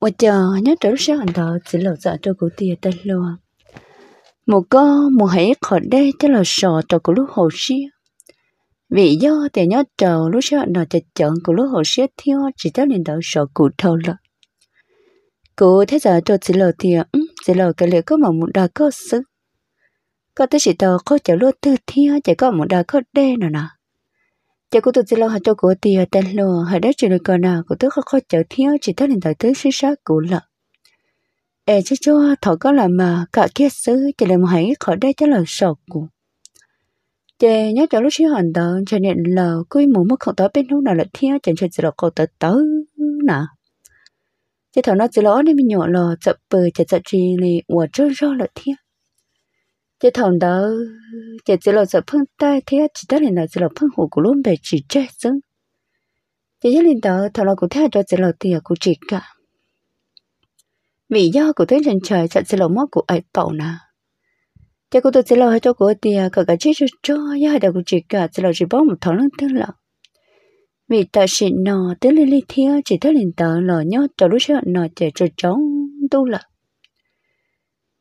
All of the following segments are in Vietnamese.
我就 nhớ trở sẽ hoàn toàn chỉ lộ dạ cho cụ tiền tên luôn một có một hãy khỏi đây cho là sò cho cụ lúc hồ sĩ vì do tiền nhớ trở lúc sẽ nó toàn chặt chọn lúc hồ sĩ thiếu chỉ cho nên đỡ sò cụ thâu lợ cụ thế giờ cho chỉ lộ tiền ừ, chỉ lộ cái liệu có mà một đà có sức có tới chỉ tờ có chở luôn tư thiếu chỉ có một đà có đê nào nào cho cô tụt lâu họ cho của thì họ tên lô họ đã chịu được còn nào cô tôi khó khó chở thiếu chỉ thấy đến thời tới sinh sát của lợ ê chứ cho thọ có là mà cả kia xứ chỉ là một hãy khỏi đây cho là sọt của chè nhớ cho lúc xí hoàn tờ cho nên là cuối mùa mất không tới bên lúc nào là thiếu chẳng cho chỉ là cô tới tới nè chỉ thọ nó chỉ lỗ nên mình nhỏ là chậm bờ chậm chậm gì này của chơi rõ là thiếu chế thằng đó chế chế lo sợ phun tay thế chỉ ta lên là chế lo phun hồ của luôn bề chỉ chết chứ chế chế lên đó thằng lo của thế cho chế lo tiền của chị cả vì do của thế trên trời chặn chế lo mất của ai tàu nà chế của tôi chế lo cho của tiền cả cái chết cho cho do đầu của chị cả chế lo chỉ bóng một thằng lớn tương lợn vì ta xịn nọ tới lên lên thiên chỉ tới lên tờ lò nhót cho lúc sợ nọ chế cho trống tu lợn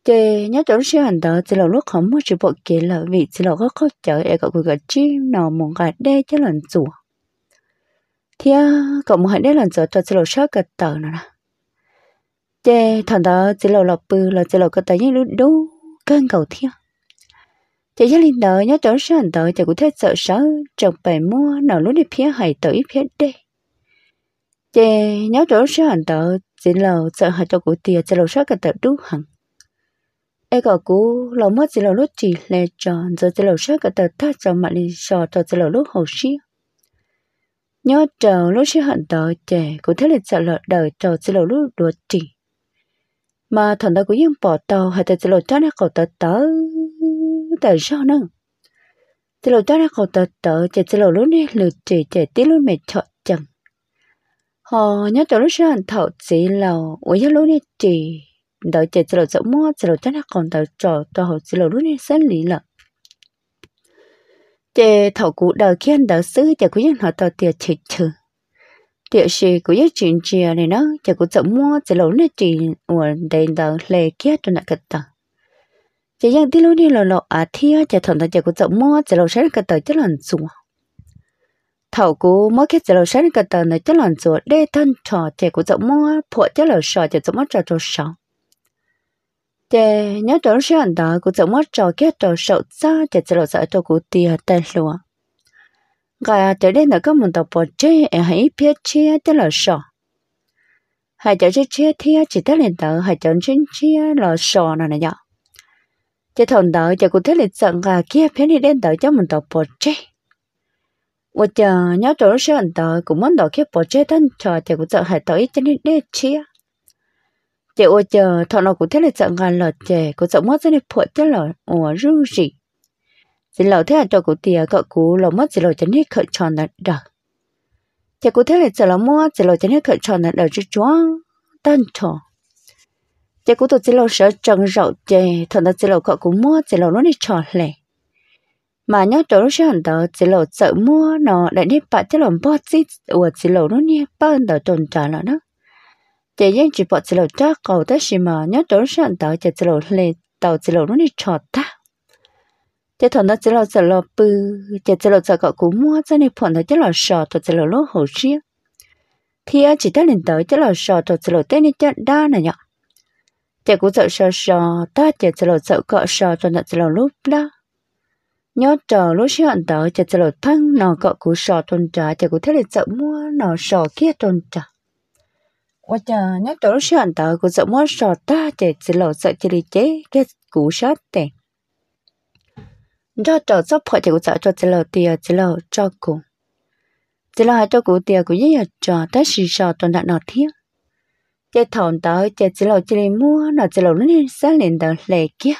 chị nhớ chỗ siêu hành đó chỉ là lúc không mua chỉ bộ kia là vì chỉ là có khó chở có cậu gọi chi nào muốn gạt đây cho lần chủ thì à, cậu muốn hãy đe lần chủ cho chỉ là sao cả tờ nữa nè chị thằng đó chỉ là lọc bự là chỉ là cái tờ những lúc đu cơn cầu thiên à. chị gia linh đó nhớ chỗ siêu hành đó chị cũng thấy sợ sợ chồng phải mua nào lúc đi phía hải tới phía đây, chị nhớ chỗ siêu hành đó chỉ là sợ hại cho cụ tiền chỉ là sao cả tờ đu hẳn ai cả cú lo mất chỉ là lúc chỉ lệ tròn rồi chỉ là sát cả tờ thắt cho mặt đi sò cho chỉ là lúc hồ sĩ nhớ chờ lúc sĩ hận đợi trẻ cũng thấy lịch sợ lợt đời chờ chỉ là lúc đùa chỉ mà thằng ta cũng yên bỏ tàu hay tờ chỉ là cho nó cầu tờ tớ tờ sao nữa chỉ là cho nó cậu tờ tớ chỉ chỉ là lúc này lượt chỉ trẻ tí lúc mệt chọn chẳng họ nhớ chờ lúc sĩ hận thảo chỉ là ủa nhớ lúc này chỉ đợi chờ chờ dẫu mua chờ chắc là còn đợi chờ cho họ chờ lúc này sinh lý là chờ thầu cụ đợi khi anh đợi xứ chờ cũng họ tàu tiệt chỉ trừ tiệt sĩ cũng nhất chuyện chia này nó chờ cũng dẫu mua chờ lúc này chỉ ở đây đợi lệ kia cho nó cất tờ chờ giang tí lúc này là lọ à thia chờ thằng ta chờ cũng dẫu mua chờ lúc sáng cất tờ chắc là xuống thầu cú mới khi giờ là sáng cái tờ này chắc là rồi để thân trò trẻ của dẫu mua phụ chắc là sợ trẻ chậm mua trò trò sợ để nhớ trốn xe anh ta cũng giống mất trò kia trò sợ xa để chỉ lộ sợ trò cụ tia tên lúa gà trở đến là các môn tập bỏ chê em hãy biết chia tên là sợ hai cháu chia chia thia chỉ tới lên tờ hai cháu chia chia là sợ nào này nhở chỉ thằng đó chỉ cũng thấy lịch sẵn gà kia phía đi đến tờ cho mình tập bỏ chê và chờ nhớ trốn xe anh ta cũng muốn đọc kia bỏ chê tên trò chỉ cũng sợ hai tờ ít cho nên để chia chị ô chờ thọ nó cũng thế là sợ ngàn lợt trẻ có sợ mất rất là phổi thế là ủa rư rỉ xin lỗi thế là cho cụ tiền cậu cụ lò mất chỉ lò chấn hết khởi tròn là đờ chị cụ thế là sợ lò mua chỉ lò chấn hết khởi tròn là đờ chứ chúa tan trò chị cụ tôi chỉ lò sợ trần rậu chè thọ nó chỉ lò cậu cụ mua chỉ lò nó đi tròn lẻ mà nhớ chỗ lúc hẳn đó chỉ lò sợ mua nó lại đi bạc chỉ lò bó chít ủa chỉ lò nó đi bơn đó tròn trả là nó chỉ riêng chỉ bỏ chỉ lầu cho cầu ta xí mà nhớ trốn sẵn tàu chỉ chỉ lầu lệ tàu chỉ lầu nó đi chọt ta chỉ thằng nó chỉ lầu chỉ lầu bự chỉ chỉ lầu chỉ cậu cú mua cho nên phun nó chỉ lầu sọ tàu chỉ lầu lỗ hồ riêng thì chỉ ta lên tàu chỉ lầu sọ tàu chỉ lầu tên đi chọn đa này nhở chỉ cú sợ sợ sợ ta chỉ chỉ lầu sợ cậu sợ tàu nó chỉ lầu lúc đó nhớ chờ lúc sẵn tàu chỉ chỉ lầu thăng nó cậu cú sọ tuần trả chỉ cú thế là sợ mua nó sọ kia tuần trả 我这那都是很大个怎么说的？这只老少这里这这古少的，你这找这破这个找这只老爹只老照顾，只老还照顾爹个也要找，但是少多那那天，这同到这只老这里 mua 那只老连三连的来家。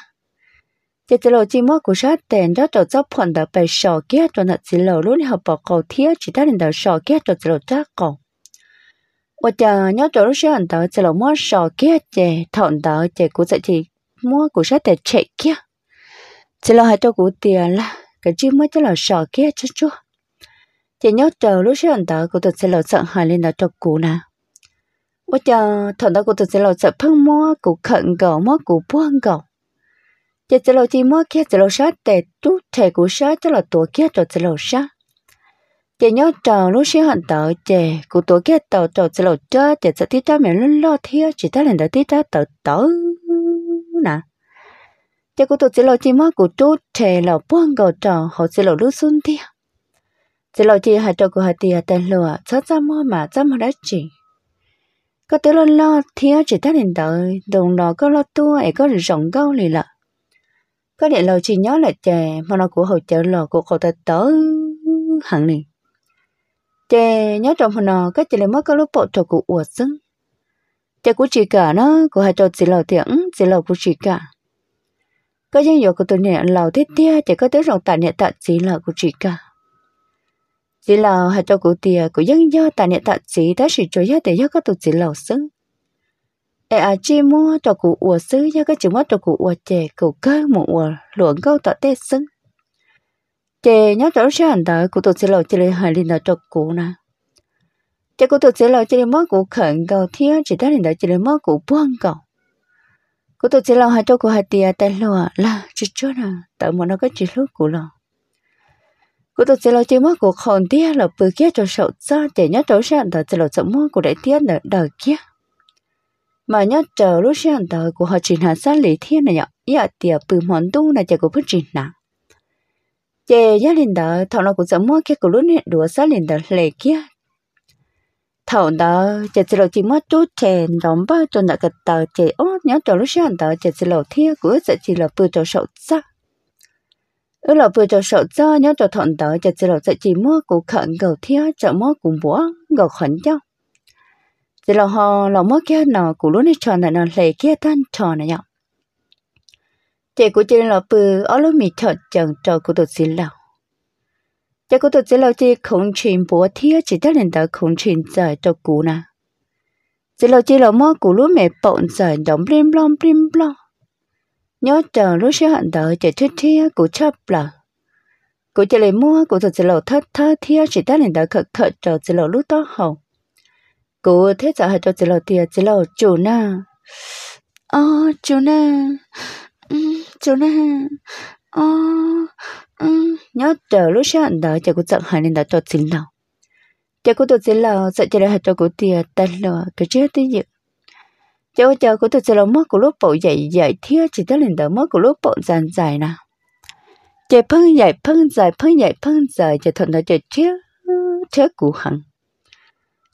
这只老只摸古少的，你这找破的被少家多那只老路你好报告贴，其他人的少家多只老照顾。我家鸟做了些很多，只了摸手机这痛到这古在这摸古啥的切 kia，只了还做古点啦，cái chỉ mới chỉ là sợ kia chứ chứ, chỉ nhớ chờ lúc sáng đó cô tôi sẽ lo sợ hai lên đó cho cụ nè, 我 chờ thằng đó cô tôi sẽ lo sợ phăng mua cụ khẩn gạo mua cụ buông gạo, chỉ chỉ lo mua kia chỉ sát để chú thể cụ sát chỉ là tổ kia cho chỉ sát chị nhớ chồng lúc xí hận tờ chè cụ tổ kia tờ tờ sẽ lộ chớ chè sẽ tí ta mẹ luôn lo thia chỉ ta lên đợi tí ta tờ tớ nè chè cụ tổ sẽ lộ chỉ mất cụ chú chè lộ buông gò trò họ sẽ lộ lúc xuân thia chỉ lộ chỉ hai trò cô hai tia tên lừa chớ chăm mơ mà chăm mơ đã chỉ có tới lo lo thia chỉ ta lên đợi đồng đó có lo tua ấy có rộng gâu lì lợ có điện lộ chỉ nhớ là chè mà nó của hậu chợ lò của cậu ta tớ hẳn liền chè nhớ trong phần nào cái chè lấy mất cái lúc bộ trò cụ uất sưng chè cụ chỉ cả nó cụ hai trò chỉ lầu tiếng chỉ lầu cụ chỉ cả cái dân dụ của tôi nè lầu thiết tia chè có tới rộng tại nè tại chỉ lầu cụ chỉ cả chỉ lầu hai trò cụ tia của dân do tại nè tại chỉ đã sử cho gia để giá có tụ chỉ lầu sưng ê à chi mua trò cụ uất sưng gia có chữ mất trò cụ uất chè cụ cơ một uất luận câu tọt tê sưng chị nhớ rõ sẽ hành tới của tôi sẽ lộ chị lấy hai linh đạo trọc cũ nè chị của tôi sẽ lộ chị lấy mất của khẩn cầu thiếu chị ta linh đạo chị lấy mất của buông cầu của tôi sẽ lộ hai chỗ của hai tia tay lộ là chị cho nè tự mà nó có chị lúc của lộ của tôi sẽ lộ chị mất của khẩn tia là bự kia cho sầu cho chị nhớ rõ sẽ hành tới chị lộ sợ mất của đại tia nợ đời kia mà nhớ chờ lúc sẽ hành tới của họ chỉ là sát lý thiên này nhở, giờ tia bự món tu này chị của bất chỉ nào chế gia đình đó thằng nó cũng giống mua cái cổ lúc này đùa gia đình đó lệ kia thằng đó chế chỉ là chỉ mua chút chè đóng bao cho nó cái tờ chế ô nhớ cho lúc sáng đó chế chỉ là thiên của chế chỉ là bự cho sầu ra ở là bự cho sầu ra nhớ cho thằng đó chế chỉ là chế chỉ mua cũng khẩn cầu thiên chợ mua cũng búa cầu khẩn cho chỉ là họ là mua kia nó cũng lúc này tròn là nó lệ kia tan tròn này nhau chị của chị là bự ở lúc mì chọn chẳng cho cô tụt xí lâu chị của tụt xí lâu chị không chuyện bố thía chỉ tất nhiên đã không chuyện giải cho cô nè chị lâu chị là mua của lúc mẹ bọn giải đóng blim blom blim blom nhớ chờ lúc sẽ hận đợi chị thuyết thía của chấp là của chị lại mua của tụt xí lâu thất thơ thía chỉ tất nhiên đã khật khật cho chị lâu lúc đó hồng cô thế giờ hãy cho chị lâu tiền chị lâu chủ na à chủ na 嗯。chú nè ờ ừ nhớ chờ lúc sáng anh đó chờ cũng giận hai nên đã cho xin nào chờ cũng tôi xin là sợ chờ lại hai cho cũng tia tan lò cái chết tới gì chờ chờ cũng tôi xin là mất của lúc bộ dậy dậy thiếu chỉ tới lần đó mất của lúc bộ dàn dài nào chờ phân dạy phân dài phân dạy phân dài chờ thuận đó chờ chết chết của hẳn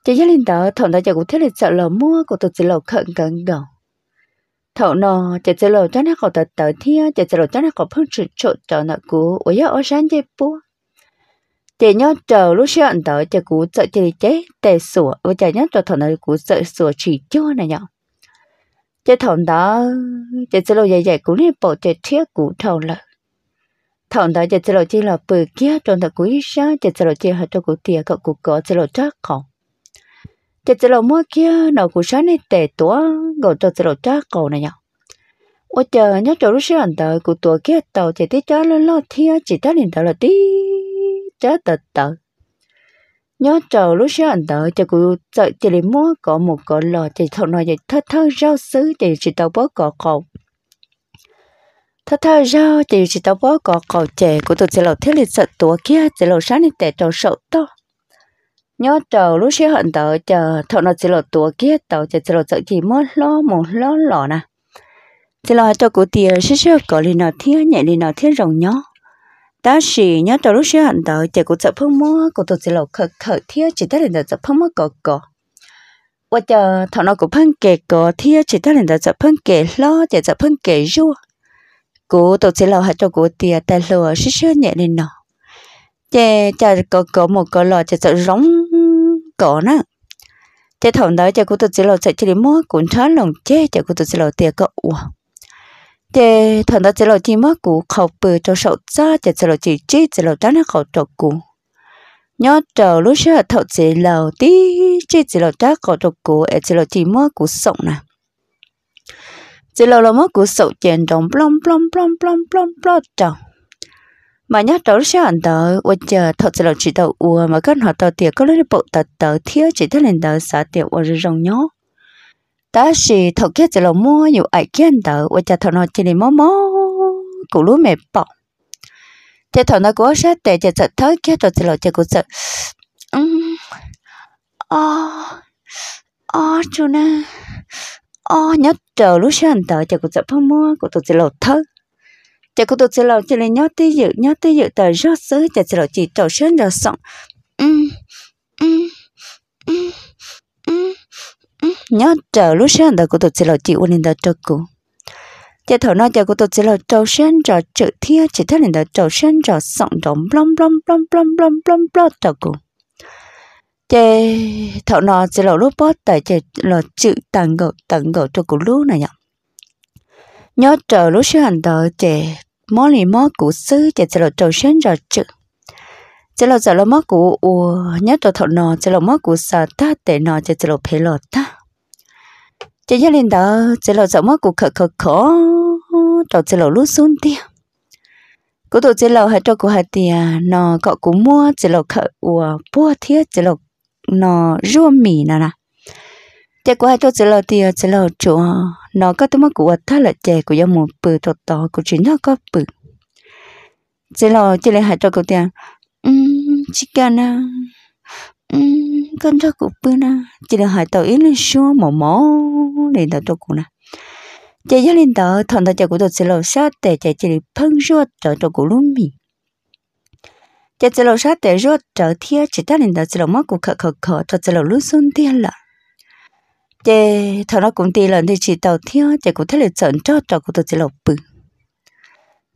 chờ ra lên đó thuận đó chờ cũng thế là sợ lò mua của tôi chỉ lò khẩn cần đầu thọ nọ chỉ chỉ lo cho nó có tật tật thiên chỉ chỉ lo cho nó có phong trừ chỗ cho nó cú ở yếu ở sáng chế bố chỉ nhớ chờ lúc xưa anh tới chỉ cú sợ chỉ chế tệ sửa và chỉ nhớ cho thọ nó cú sợ sửa chỉ cho này nhở chỉ thọ đó chỉ chỉ lo dạy dạy cú nên bỏ chỉ thiết cú thọ là thằng đó chỉ chỉ lo chỉ là bự kia cho nó cú ít sáng chỉ chỉ lo chỉ hết cho cú tiền cậu cú có chỉ lo chắc không cho tớ lo mua kia nó cũng sáng nay tệ tủa gọi tớ tớ lo cha cậu này nhở ô chờ nhớ chỗ lúc sáng tới của tụi kia tàu chỉ tí cho lo lo thia chỉ ta liền tàu là tí chớ tớ tớ nhớ chờ lúc sáng tới cho cụ tớ chỉ liền mua có một cỏ lò chỉ thọ nói vậy thơ thơ rau xứ thì chỉ tàu bó cỏ cầu thơ thơ rau thì chỉ tàu bó cỏ cầu chè của tôi tớ lo thiết liền sợ tụa kia tớ lo sáng nay tệ trò sợ to nhớ chờ lúc xí hận tờ chờ thợ nó chỉ là tua kia tờ chờ chỉ là sợ chỉ mất lo một lo lọ nè chỉ là cho cụ tiền xí xí có lên nó thiết nhẹ lên nó thiết rồng nhó ta chỉ nhớ chờ lúc xí hận tờ chờ cụ sợ phương mua cụ tụ chỉ là khờ khờ thiết chỉ ta lên là sợ phương mua cọ cọ và chờ thọ nó cũng phân kể cọ thiết chỉ ta lên là sợ phân kể lo chờ sợ phân kể rua cụ tụ chỉ là hạt cho cụ tiền tài lừa xí xí nhẹ lên nó chè chả có có một cái lò chả sợ rống cỏ nữa chè thằng đó chả cũng tự chỉ lò chạy chỉ mua cũng chán lòng chè chả cũng tự chỉ lò tiền cậu chè thằng đó chỉ lò chỉ mua cũ khẩu bự cho sậu ra chả chỉ lò chỉ chỉ chỉ lò nó khẩu cho cũ nhớ chờ lúc xưa thợ chỉ lò tí chỉ chỉ lò chán khẩu trọc cũ chỉ lò chỉ mua cũ sống nè chỉ lò lò mua cũ sậu chèn trống plom plom plom plom plom plom trồng mà nhớ trấu sẽ ẩn tờ ủa chờ thật sự là chỉ tờ ủa mà gần họ tờ tiệt có lấy bộ tờ tờ thiếu chỉ thế lên tờ xã tiệt ủa rồi rong nhó ta chỉ thật kia chỉ là mua nhiều ai kia tờ ủa chờ thật nó chỉ nên mó mó cụ lúa mẹ bỏ thế thật nó có sát tệ chỉ sợ thớ kia thật sự là chỉ cụ sợ um ờ ờ chú na ờ nhát chờ lúc sẽ ẩn tờ chỉ cụ sợ phong mua của tụt chỉ là thớ chả có tôi sẽ lo cho lên nhớ tới dự nhớ tới dự tờ rót sớ chả sẽ lo chỉ trầu sớm ừ, ừ, ừ, rồi xong nhớ trở lúc sáng đó của tôi sẽ lo chỉ uốn lên đó trâu cụ chả thầu nói chả của tôi sẽ lo trầu sớm rồi chữ thia chỉ thấy lên đó trầu sớm rồi xong động blom blom blom blom blom blom blom trâu cụ chả thầu nói sẽ lo lúc bớt tại chả lo chữ tặng gạo tặng gạo trâu cụ lúc này nhở nhớ trở lúc sáng đó chả mỗi lì mỗi cú sư chỉ chỉ là trâu sinh ra chữ chỉ là giờ là mỗi cú u nhớ đồ thọ nò chỉ là mỗi cú sợ ta để nò chỉ chỉ là phê lọt ta chỉ gia đình đó chỉ là giờ mỗi cú khờ khờ khó trâu chỉ là lú xuống tiền cú tụ chỉ là hai trâu cú hai tiền nò cọ cú mua chỉ là khờ u bua thiết chỉ là nò ruộng mì nè nà chè của hai chỗ chỉ là thì chỉ à, là chỗ à, nó có tấm của thắt là chè của giống một bự to to của chính nó có bự chỉ là chỉ là hai chỗ của tiền um chỉ cần na, à, um con cho của bự na chỉ là hai tàu ít lên xuống mỏ mỏ để tàu cho của na chè gia lên đó thằng ta chè của tàu chỉ là sát để chè chỉ là phăng ruột cho cho của luôn mình chè chỉ là sát để ruột trở thiên chỉ ta lên đó chỉ là mất của khờ khờ khờ cho chỉ là lúc xuân thiên là chị thằng nó cũng đi lần thì chỉ tàu thiếu chị cũng thấy là trận cho trò của tôi chị lộc bự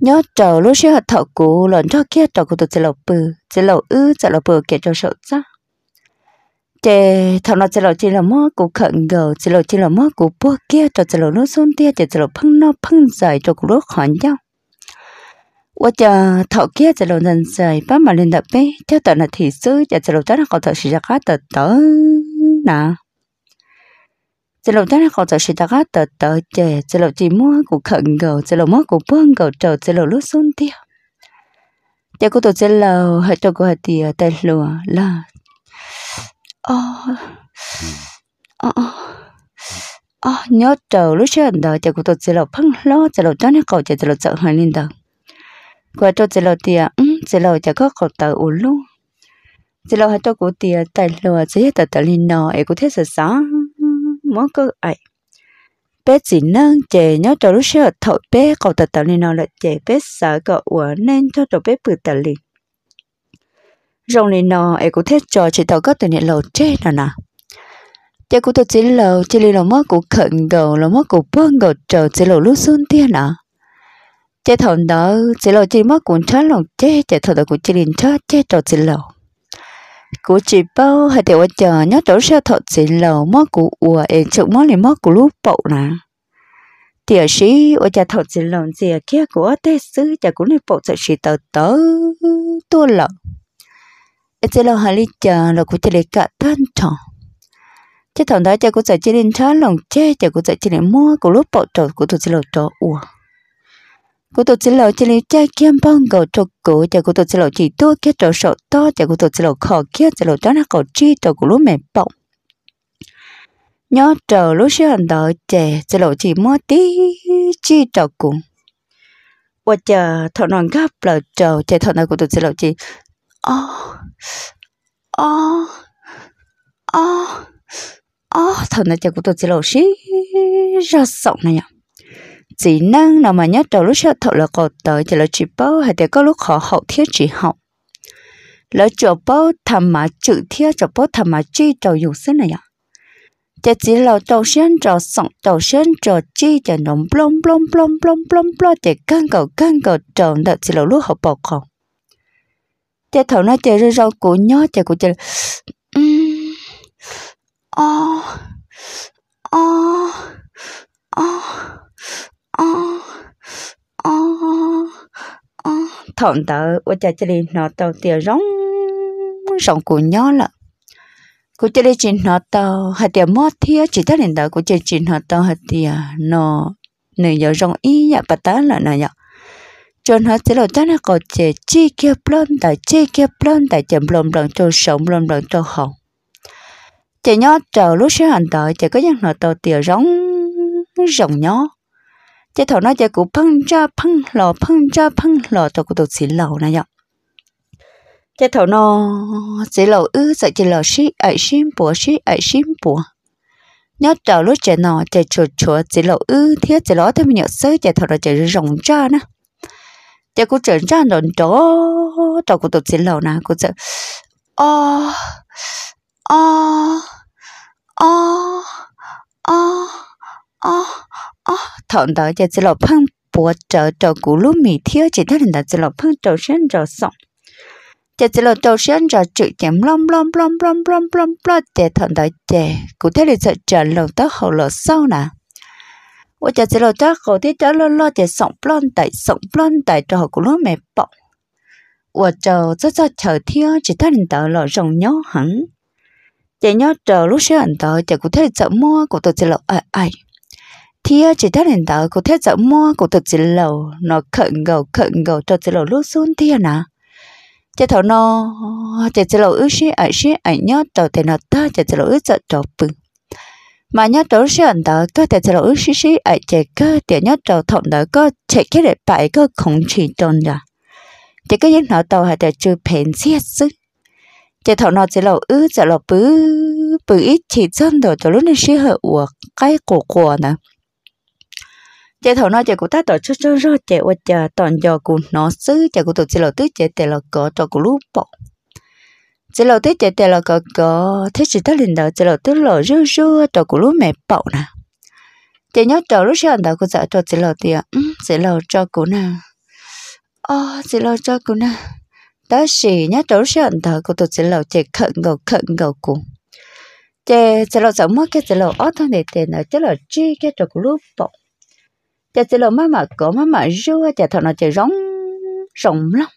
nhớ trò lúc xưa hạt thọ của lần cho kia trò của tôi chị lộc bự chị lộc ư chị lộc bự kia cho sợ ra chị thằng nó chị lộc chị là mơ của khẩn gờ chị lộc chị là mơ của bua kia cho chị lộc nó xuống tia chị lộc phăng nó phăng dài trò của lúc hỏi nào chỉ lâu đó họ chỉ đã gắt tờ tờ chè chỉ lâu chỉ mua của khẩn gầu chỉ lâu mua của bông gầu chờ chỉ lâu lúc xuống tiêu chỉ có tổ chỉ lâu hết cho cô thì tay lùa là ô ô ô nhớ chờ lúc chưa đó chỉ có tổ chỉ lâu phăng lo chỉ lâu đó họ chỉ lâu sợ hơi lên đầu qua cho chỉ lâu thì ừ chỉ lâu chỉ có cậu tờ ủ luôn chỉ lâu hết cho cô thì tay lùa chỉ hết tờ tờ lên nọ ấy có thể sợ sáng mỗi cơ ấy bé chỉ nâng chè nhớ cho lúc xưa thổi bé cậu ta tật lên nó là chè bé sợ cậu ủa nên cho cho bé bự tật lên rồi lên nó ấy cũng thiết cho chỉ tàu có từ nhẹ lầu chết rồi nè chè cũng tôi chỉ lầu chỉ lên lầu mất cũng khẩn gầu lầu mất cũng bơm gầu trầu chỉ lầu lúc xuân tiên nè chè thằng đó chỉ lầu chỉ mất cũng chán lầu chết chè thằng đó cũng chỉ lên chết chết trầu chỉ lầu cú chỉ bao hay để vật chờ nhớ chỗ xe thọ chỉ lầu mó cú ủa em chụp mó liền mó cú lúc bộ nè tiểu sĩ ở nhà thọ chỉ lầu gì kia của tê sư chả cũng nên bộ sợ chỉ tờ tớ tua lợ em chỉ lầu hai ly chờ là cú chỉ lấy cả thân tròn chứ thằng đó chả cú sợ chỉ lên chán lòng che chả cú sợ chỉ lên mó cú lúc bộ trầu cú tụi chỉ lầu trò ủa cô tôi chỉ lộ chỉ liệu cha kiêm bông gạo trục cụ chỉ cô tôi chỉ lộ chỉ tua kia trổ sổ to cha cô tôi chỉ lộ khó kia chỉ lộ cho nó có chi trổ của lúa mẹ bông, nhớ trổ lúa xí hành đợi chè chỉ lộ chỉ mua tí chi trổ cụ và chờ thọ nón gấp là trổ chè thọ nón cô tôi chỉ lộ chỉ ô ô ô ô thọ nón chè cô tôi chỉ lộ chỉ ra sọng này nhở chỉ năng nào mà nhất đầu lúc sau thọ là cột tới thì là chỉ bao hay để có lúc họ hậu thiết chỉ học là chỗ bao thầm mà chữ thiết chỗ bao thầm mà chi cho dùng xứ này ạ chỉ chỉ là trầu sen cho sọng trầu sen cho chi trầu nồng plom plom plom plom plom plom để căng cầu căng cầu trầu đợt chỉ là lúc họ bỏ không chỉ thầu nó chỉ rơi rau của nhớ chỉ của chỉ um oh oh oh ô ô thọn tớ ô cha chơi lên nó tàu tiền rong rong của nhỏ lợ cô chơi lên chuyện nó tàu hạt tiền mót thia chỉ thấy lên tàu cô chơi chuyện nó tàu hạt tiền nó nửa giờ rong ý nhạ bắt tớ là nửa giờ Cho nó chế độ chắc nó có chế chi kia plon tại chi kia plon tại chậm plon plon cho sống plon plon cho hồng chế nhó chờ lúc sẽ hành tới chế có nhân nọ tàu tiều rống rồng nhó chế thọ nó giờ cũng phăng cho phăng lò phăng cho phăng lò cho cụ tục xí lầu này nhở chế thọ nó xí lầu ư sợ chế lầu xí ấy xí bùa xí ấy xí bùa nhớ trở lúc chế nó chế chuột chuột xí lầu ư thiết chế ló thêm mình nhớ sơ chế thọ nó chế rồng cho nữa chế cũng trở ra đồn đó cho cụ tục xí lầu nè cụ sợ o o o o o 哦，同到这只老碰波着着咕噜米贴，其他人的只老碰着身着送。这只老着身着就点啷啷啷啷啷啷啷的同到这，古代里在着老到后老送呢。我这只老着后的着老老的送不啷的送不啷的着咕噜米包。我就这这朝天，其他人到老容 nhau 很。这 nhau 着 lúc sẽ 很到，这古代里在摸古代只老爱爱。thia chỉ thấy hiện tờ cụ thét dẫu mua cụ thực chỉ lầu nó khẩn gầu khẩn gầu cho chỉ lầu lúc xuống thia nà chỉ thầu nó chỉ chỉ lầu ước sĩ ở sĩ ở nhớ trầu thì nó ta chỉ chỉ lầu ước sợ trầu bừng mà nhớ trầu sĩ ở tờ cơ thì chỉ lầu ước sĩ sĩ ở chỉ cơ để nhớ trầu thọng tờ cơ chỉ cái để bảy cơ không chỉ tròn ra chỉ cái những nó tàu hay để chưa phèn xiết sức chỉ thầu nó chỉ lầu ước chỉ lầu bứ bứ ít chỉ chân đầu cho lúc này sĩ hợp của cái cổ cổ nè chế thầu nó chế của ta tổ chức cho rõ chế và chờ toàn cho của nó xứ chế của tổ chức là tứ chế tệ là có cho của lúc bọc chế là tứ chế tệ là có có thế chỉ ta lên đó chế là tứ là rư rư cho của lúc mẹ bọc nè chế nhớ cho lúc sau đó của dạ cho chế là tiền chế là cho của nè ờ chế là cho của nè đó chỉ nhớ cho lúc sau đó của tổ chức là chế khẩn gầu khẩn gầu của chế chế là giống mất cái chế là ở thằng để tiền là chế là chi cái cho của lúc bọc chả chỉ là má mà có má mà rưa chả thằng nó chả rống rồng lắm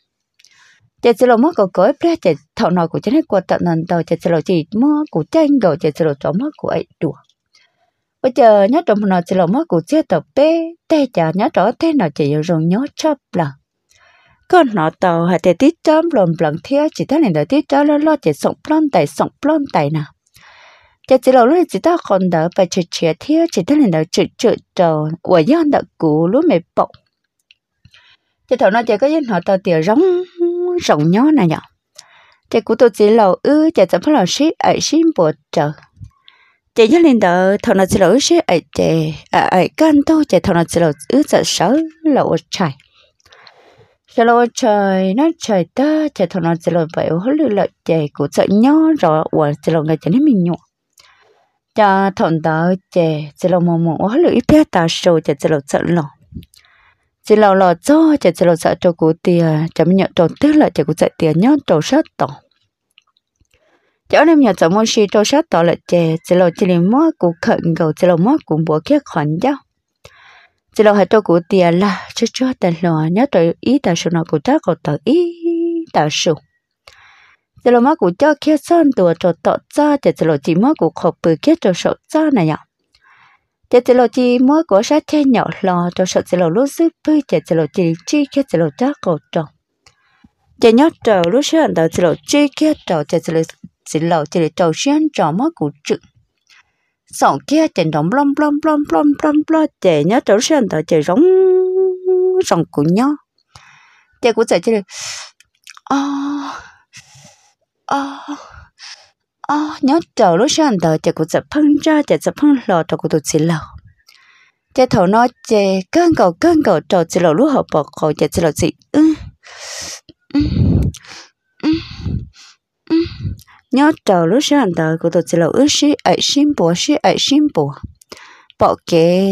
chả chỉ là má có cối bia chả thằng nó của chân hết của tận nền đầu chả chỉ là chị má của chân đầu chả chỉ là chó má của ấy đùa bây giờ nhớ trong nó chỉ là má của chia tập bê tê chờ nhớ rõ thế nào chỉ yêu rồng nhớ chấp là con nó tàu hay thì tít chấm lồn lẫn thế chỉ thế này đợi tít chấm lo lo chỉ sống plon tài sống plon tài nào จะจีเราลู่จีต้าคนเดอไปเฉียเฉียเที่ยวจีต้าเนี่ยเดอจืดจืดจนหัวย้อนเดอกูลู่ไม่ปกจะถอนจะก็ยันหอตอเตี๋ยวร้องร้องย้อนนะยอจะกูตัวจีเราเออจะจะพวกเราชิไอชิมปวดเจอจะยันเนี่ยเดอถอนจีเราชิไอเจไอกันโตจะถอนจีเราเออจะเสือเราใช่ cho lo trời nó trời ta trời thằng nó chỉ lo vậy hết lửa lợi chạy của sợ nhỏ rồi và chỉ lo ngày chạy nên mình nhụa cho thằng đó chè chỉ là một một hóa lưỡi phía ta sâu chè chỉ là sợ lọ chỉ là lọ cho chè chỉ là sợ cho cụ tiền chấm nhận trộn tức là chè cụ chạy tiền nhớ trộn sát tỏ cháu em nhận chấm môn si trộn sát tỏ là chè chỉ là chỉ là mót cụ khẩn cầu chỉ là mót cụ bùa kia khoản giáo chỉ là hai cho cụ tiền là chứ cho tên lọ nhớ trộn ý ta sâu nó cụ chắc còn tờ ý ta sâu giờ lo má cụ cho kia sơn tua cho tọt cho giờ giờ lo chỉ má cụ khổ bự kia trò sợ cho này nhở giờ giờ lo chỉ má cụ sát che nhở lo cho sợ giờ lo lúc sư bự giờ giờ lo chỉ chi kia giờ lo cho cổ trò giờ nhớ trò lúc sơn tàu giờ lo chi kia trò giờ giờ lo chỉ lo chỉ lo trò sơn trò má cụ trực sọn kia chỉ động blom blom blom blom blom blom chỉ nhớ trò sơn tàu chỉ rống rồng cụ nhớ giờ cụ giờ chỉ lo oh 哦哦，nhớ ờ, ờ, trở lúc sáng đầu chạy cụ chập phăng ra chạy chập phăng lò trở cụ tụt xì lò chạy thầu nó chạy cơn cầu cơn cầu trở xì lò lúc hợp bọc cầu chạy xì lò xì ừ, ừ, ừ, ừ nhớ trở lúc sáng đầu cụ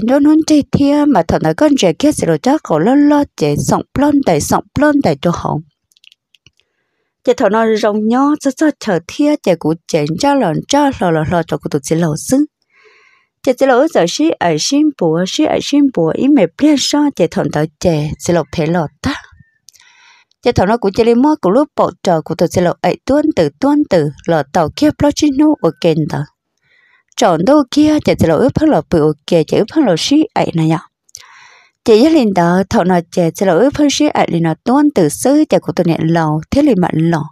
nó nó chạy thia mà thằng nó con chạy kia xì lò chắc cầu lo lo chạy sòng plon đầy sòng plon chị thọ nó rong nhó cho cho chờ thia chị cũng chén cho lòn cho lò lò lò cho cũng tụt chị lầu xưng chị chị lầu giờ xí ở xin bùa xí ở xin bùa ý mẹ biết sao chị thọ tới chị chị lầu phải lọt ta chị thọ nó cũng chị lấy mua cũng lúc bỏ trò cũng tụt chị lầu ấy tuôn tử tuôn tử lò tàu kia lo chín nô ở kênh đó tròn đâu kia chị chị lầu ướp hết lò bự ok chị ướp hết lò xí ấy này nhở chị với linh đó thọ nó chè sẽ là ước phân sĩ ạ linh nó tuôn từ sư chè của tôi nẹn lầu thế linh mạnh lò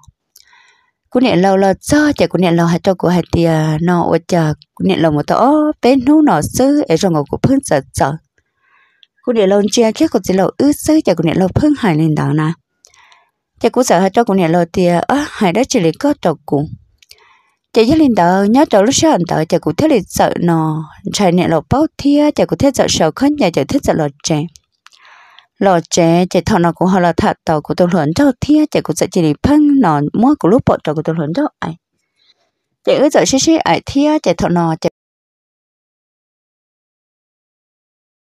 của nẹn lầu là do chè của nẹn lầu hay cho của hai tiền nó ở chợ của nẹn lầu một tổ bên nấu nó sư ở trong ngõ của phân sợ sợ của nẹn lầu chia khi của chị lầu ước sư chè của nẹn lầu phân hải linh đó nè chè của sợ hay cho của nẹn lầu tiền á hải đã chỉ lấy có trò cùng chị với linh tờ nhớ trò lúc sáng tờ chị cũng thiết linh sợ nò chạy nè lộc bao thia chị cũng thiết sợ sợ khấn nhà chị thiết sợ lọt trẻ lọt trẻ chị thọ nò cũng họ là thật tờ của tôi lớn cho thia chị cũng sợ chỉ đi phân nò mua của lúc bọn trò của tôi lớn cho ai chị cứ sợ xí xí ai thia chị thọ nò